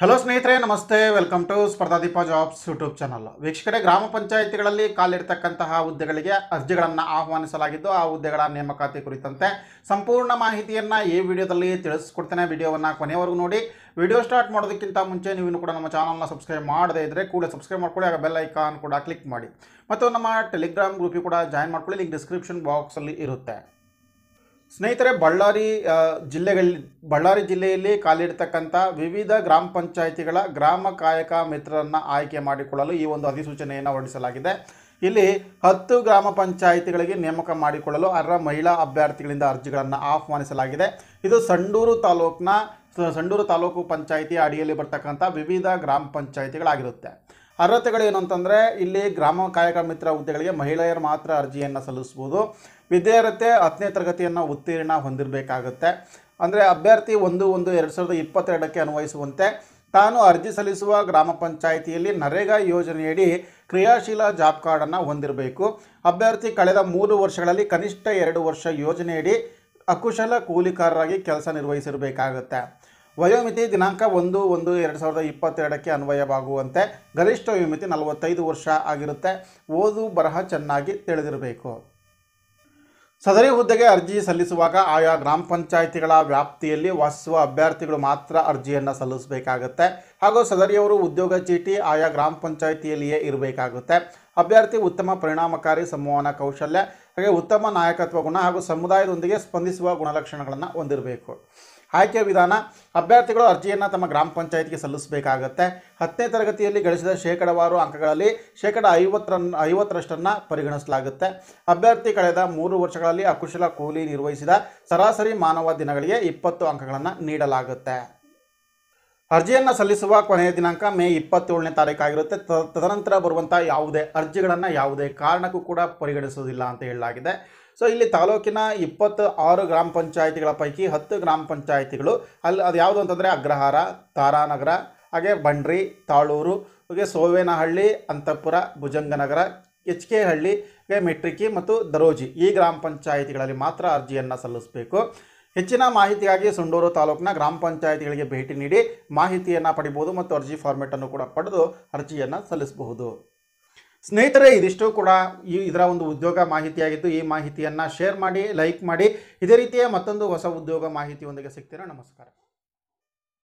hello ಸ್ನೇಹಿತರೆ ನಮಸ್ತೆ welcome to Spardhadeepa jobs YouTube channel ವೀಕ್ಷಕರೇ ಗ್ರಾಮ ಪಂಚಾಯಿತಿಗಳಲ್ಲಿ ಕಾಲಿರ್ತಕ್ಕಂತಹ ಹುದ್ದೆಗಳಿಗೆ ಅರ್ಜಿಗಳನ್ನು ಆಹ್ವಾನಿಸಲಾಗಿದ್ದು ಆ ಹುದ್ದೆಗಳ ನೇಮಕಾತಿ ಕುರಿತಂತೆ ಸಂಪೂರ್ಣ ಮಾಹಿತಿಯನ್ನು ಈ ವಿಡಿಯೋದಲ್ಲಿ ತಿಳಿಸ್ಕೊಡ್ತೇನೆ ವಿಡಿಯೋವನ್ನು ಕೊನೆವರೆಗೂ ನೋಡಿ ವಿಡಿಯೋ ಸ್ಟಾರ್ಟ್ ಮಾಡೋದಕ್ಕಿಂತ ಮುಂಚೆ ನೀವು ಕೂಡ ನಮ್ಮ ಚಾನಲ್ನ ಸಬ್ಸ್ಕ್ರೈಬ್ ಮಾಡದೇ ಇದ್ದರೆ ಕೂಡ ಸಬ್ಸ್ಕ್ರೈಬ್ ಮಾಡ್ಕೊಳ್ಳಿ ಆಗ ಬೆಲ್ ಐಕಾನ್ ಕೂಡ ಕ್ಲಿಕ್ ಮಾಡಿ ಮತ್ತು ನಮ್ಮ ಟೆಲಿಗ್ರಾಮ್ ಗ್ರೂಪಿ ಕೂಡ ಜಾಯಿನ್ ಮಾಡ್ಕೊಳ್ಳಿ ಲಿಂಕ್ ಡಿಸ್ಕ್ರಿಪ್ಷನ್ ಬಾಕ್ಸಲ್ಲಿ ಇರುತ್ತೆ ಸ್ನೇಹಿತರೆ ಬಳ್ಳಾರಿ ಜಿಲ್ಲೆಗಳಲ್ಲಿ ಬಳ್ಳಾರಿ ಜಿಲ್ಲೆಯಲ್ಲಿ ಕಾಲಿಡ್ತಕ್ಕಂಥ ವಿವಿಧ ಗ್ರಾಮ ಪಂಚಾಯಿತಿಗಳ ಗ್ರಾಮ ಕಾಯಕ ಮಿತ್ರರನ್ನು ಆಯ್ಕೆ ಮಾಡಿಕೊಳ್ಳಲು ಈ ಒಂದು ಅಧಿಸೂಚನೆಯನ್ನು ಹೊರಡಿಸಲಾಗಿದೆ ಇಲ್ಲಿ ಹತ್ತು ಗ್ರಾಮ ಪಂಚಾಯಿತಿಗಳಿಗೆ ನೇಮಕ ಮಾಡಿಕೊಳ್ಳಲು ಅರ್ಹ ಮಹಿಳಾ ಅಭ್ಯರ್ಥಿಗಳಿಂದ ಅರ್ಜಿಗಳನ್ನು ಆಹ್ವಾನಿಸಲಾಗಿದೆ ಇದು ಸಂಡೂರು ತಾಲೂಕಿನ ಸಂಡೂರು ತಾಲೂಕು ಪಂಚಾಯಿತಿ ಅಡಿಯಲ್ಲಿ ಬರ್ತಕ್ಕಂಥ ವಿವಿಧ ಗ್ರಾಮ ಪಂಚಾಯಿತಿಗಳಾಗಿರುತ್ತೆ ಏನು ಅಂತಂದರೆ ಇಲ್ಲಿ ಗ್ರಾಮ ಕಾಯಕ ಮಿತ್ರ ಹುದ್ದೆಗಳಿಗೆ ಮಹಿಳೆಯರು ಮಾತ್ರ ಅರ್ಜಿಯನ್ನು ಸಲ್ಲಿಸ್ಬೋದು ವಿದ್ಯಾರ್ಹತೆ ಹತ್ತನೇ ತರಗತಿಯನ್ನು ಉತ್ತೀರ್ಣ ಹೊಂದಿರಬೇಕಾಗುತ್ತೆ ಅಂದರೆ ಅಭ್ಯರ್ಥಿ ಒಂದು ಒಂದು ಎರಡು ಸಾವಿರದ ಇಪ್ಪತ್ತೆರಡಕ್ಕೆ ಅನ್ವಯಿಸುವಂತೆ ತಾನು ಅರ್ಜಿ ಸಲ್ಲಿಸುವ ಗ್ರಾಮ ಪಂಚಾಯಿತಿಯಲ್ಲಿ ನರೇಗಾ ಯೋಜನೆಯಡಿ ಕ್ರಿಯಾಶೀಲ ಜಾಬ್ ಕಾರ್ಡನ್ನು ಹೊಂದಿರಬೇಕು ಅಭ್ಯರ್ಥಿ ಕಳೆದ ಮೂರು ವರ್ಷಗಳಲ್ಲಿ ಕನಿಷ್ಠ ಎರಡು ವರ್ಷ ಯೋಜನೆಯಡಿ ಅಕುಶಲ ಕೂಲಿಕಾರರಾಗಿ ಕೆಲಸ ನಿರ್ವಹಿಸಿರಬೇಕಾಗತ್ತೆ ವಯೋಮಿತಿ ದಿನಾಂಕ ಒಂದು ಒಂದು ಎರಡು ಸಾವಿರದ ಇಪ್ಪತ್ತೆರಡಕ್ಕೆ ಅನ್ವಯವಾಗುವಂತೆ ಗರಿಷ್ಠ ವಯೋಮಿತಿ ನಲವತ್ತೈದು ವರ್ಷ ಆಗಿರುತ್ತೆ ಓದು ಬರಹ ಚೆನ್ನಾಗಿ ತಿಳಿದಿರಬೇಕು ಸದರಿ ಹುದ್ದೆಗೆ ಅರ್ಜಿ ಸಲ್ಲಿಸುವಾಗ ಆಯಾ ಗ್ರಾಮ ಪಂಚಾಯಿತಿಗಳ ವ್ಯಾಪ್ತಿಯಲ್ಲಿ ವಾಸಿಸುವ ಅಭ್ಯರ್ಥಿಗಳು ಮಾತ್ರ ಅರ್ಜಿಯನ್ನು ಸಲ್ಲಿಸಬೇಕಾಗುತ್ತೆ ಹಾಗೂ ಸದರಿಯವರು ಉದ್ಯೋಗ ಚೀಟಿ ಆಯಾ ಗ್ರಾಮ ಪಂಚಾಯಿತಿಯಲ್ಲಿಯೇ ಇರಬೇಕಾಗುತ್ತೆ ಅಭ್ಯರ್ಥಿ ಉತ್ತಮ ಪರಿಣಾಮಕಾರಿ ಸಂವಹನ ಕೌಶಲ್ಯ ಹಾಗೆ ಉತ್ತಮ ನಾಯಕತ್ವ ಗುಣ ಹಾಗೂ ಸಮುದಾಯದೊಂದಿಗೆ ಸ್ಪಂದಿಸುವ ಗುಣಲಕ್ಷಣಗಳನ್ನು ಹೊಂದಿರಬೇಕು ಆಯ್ಕೆ ವಿಧಾನ ಅಭ್ಯರ್ಥಿಗಳು ಅರ್ಜಿಯನ್ನು ತಮ್ಮ ಗ್ರಾಮ ಪಂಚಾಯತ್ಗೆ ಸಲ್ಲಿಸಬೇಕಾಗತ್ತೆ ಹತ್ತನೇ ತರಗತಿಯಲ್ಲಿ ಗಳಿಸಿದ ಶೇಕಡವಾರು ಅಂಕಗಳಲ್ಲಿ ಶೇಕಡ ಐವತ್ತರನ್ನು ಐವತ್ತರಷ್ಟನ್ನು ಪರಿಗಣಿಸಲಾಗುತ್ತೆ ಅಭ್ಯರ್ಥಿ ಕಳೆದ ಮೂರು ವರ್ಷಗಳಲ್ಲಿ ಅಕುಶಲ ಕೂಲಿ ನಿರ್ವಹಿಸಿದ ಸರಾಸರಿ ಮಾನವ ದಿನಗಳಿಗೆ ಇಪ್ಪತ್ತು ಅಂಕಗಳನ್ನು ನೀಡಲಾಗುತ್ತೆ ಅರ್ಜಿಯನ್ನು ಸಲ್ಲಿಸುವ ಕೊನೆಯ ದಿನಾಂಕ ಮೇ ಇಪ್ಪತ್ತೇಳನೇ ತಾರೀಕಾಗಿರುತ್ತೆ ತದನಂತರ ಬರುವಂಥ ಯಾವುದೇ ಅರ್ಜಿಗಳನ್ನು ಯಾವುದೇ ಕಾರಣಕ್ಕೂ ಕೂಡ ಪರಿಗಣಿಸುವುದಿಲ್ಲ ಅಂತ ಹೇಳಲಾಗಿದೆ ಸೊ ಇಲ್ಲಿ ತಾಲೂಕಿನ ಇಪ್ಪತ್ತು ಆರು ಗ್ರಾಮ ಪಂಚಾಯಿತಿಗಳ ಪೈಕಿ ಹತ್ತು ಗ್ರಾಮ ಪಂಚಾಯಿತಿಗಳು ಅಲ್ಲಿ ಅದು ಯಾವುದು ಅಂತಂದರೆ ಅಗ್ರಹಾರ ತಾರಾನಗರ ಹಾಗೆ ಬಂಡ್ರಿ ತಾಳೂರು ಹಾಗೆ ಸೋವೇನಹಳ್ಳಿ ಅಂತಪುರ ಭುಜಂಗನಗರ ಎಚ್ ಕೆ ಹಳ್ಳಿ ಮೆಟ್ರಿಕಿ ಮತ್ತು ದರೋಜಿ ಈ ಗ್ರಾಮ ಪಂಚಾಯಿತಿಗಳಲ್ಲಿ ಮಾತ್ರ ಅರ್ಜಿಯನ್ನು ಸಲ್ಲಿಸಬೇಕು ಹೆಚ್ಚಿನ ಮಾಹಿತಿಗಾಗಿ ಸುಂಡೂರು ತಾಲೂಕಿನ ಗ್ರಾಮ ಪಂಚಾಯತಿಗಳಿಗೆ ಭೇಟಿ ನೀಡಿ ಮಾಹಿತಿಯನ್ನು ಪಡಿಬಹುದು ಮತ್ತು ಅರ್ಜಿ ಫಾರ್ಮೆಟನ್ನು ಕೂಡ ಪಡೆದು ಅರ್ಜಿಯನ್ನು ಸಲ್ಲಿಸಬಹುದು ಸ್ನೇಹಿತರೆ ಇದಿಷ್ಟು ಕೂಡ ಈ ಇದರ ಒಂದು ಉದ್ಯೋಗ ಮಾಹಿತಿಯಾಗಿದ್ದು ಈ ಮಾಹಿತಿಯನ್ನು ಶೇರ್ ಮಾಡಿ ಲೈಕ್ ಮಾಡಿ ಇದೇ ರೀತಿಯ ಮತ್ತೊಂದು ಹೊಸ ಉದ್ಯೋಗ ಮಾಹಿತಿಯೊಂದಿಗೆ ಸಿಗ್ತೀರಾ ನಮಸ್ಕಾರ